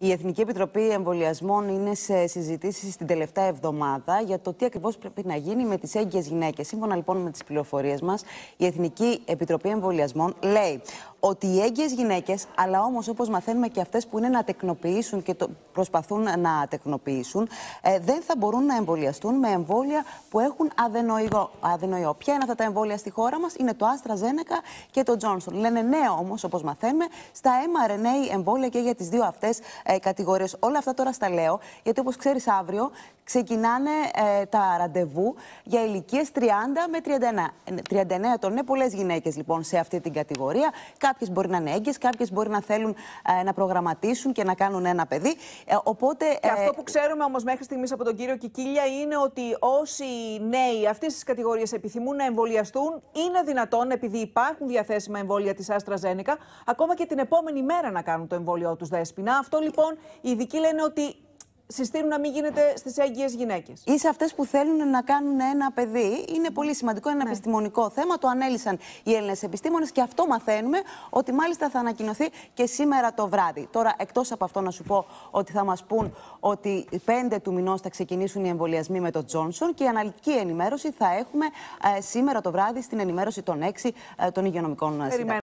Η Εθνική Επιτροπή Εμβολιασμών είναι σε συζητήσεις την τελευταία εβδομάδα για το τι ακριβώς πρέπει να γίνει με τις έγκυες γυναίκες. Σύμφωνα λοιπόν με τις πληροφορίες μας, η Εθνική Επιτροπή Εμβολιασμών λέει ότι οι έγκυες γυναίκες, αλλά όμως όπως μαθαίνουμε και αυτές που είναι να τεκνοποιήσουν και το, προσπαθούν να τεκνοποιήσουν, ε, δεν θα μπορούν να εμβολιαστούν με εμβόλια που έχουν αδενοϊό. αδενοϊό. Ποια είναι αυτά τα εμβόλια στη χώρα μας, είναι το Άστρα Ζένεκα και το Τζόνσον. Λένε ναι όμως, όπως μαθαίνουμε, στα mRNA εμβόλια και για τις δύο αυτές ε, κατηγορίες. Όλα αυτά τώρα στα λέω, γιατί όπως ξέρεις, αύριο ξεκινάνε ε, τα ραντεβού για ηλικίες 30 με 39. 39 ετών. Είναι πολλές γυναίκες λοιπόν σε αυτή την κατηγορία. Κάποιες μπορεί να είναι έγκυες, κάποιες μπορεί να θέλουν ε, να προγραμματίσουν και να κάνουν ένα παιδί. Ε, οπότε, και ε, αυτό που ξέρουμε όμως μέχρι στιγμής από τον κύριο Κικίλια είναι ότι όσοι νέοι αυτής της κατηγορίας επιθυμούν να εμβολιαστούν, είναι δυνατόν επειδή υπάρχουν διαθέσιμα εμβόλια της Άστρα ακόμα και την επόμενη μέρα να κάνουν το εμβόλιο τους Δέσπινα. Αυτό λοιπόν οι ειδικοί λένε ότι συστήνουν να μην γίνεται στις έγκυες γυναίκες. Ή σε αυτές που θέλουν να κάνουν ένα παιδί. Είναι πολύ σημαντικό, είναι ένα ναι. επιστημονικό θέμα. Το ανέλησαν οι Έλληνες επιστήμονες και αυτό μαθαίνουμε ότι μάλιστα θα ανακοινωθεί και σήμερα το βράδυ. Τώρα, εκτός από αυτό, να σου πω ότι θα μας πούν ότι 5 του μηνός θα ξεκινήσουν οι εμβολιασμοί με τον Τζόνσον και η αναλυτική ενημέρωση θα έχουμε ε, σήμερα το βράδυ στην ενημέρωση των 6 ε, των υγειονομικών συντακτών.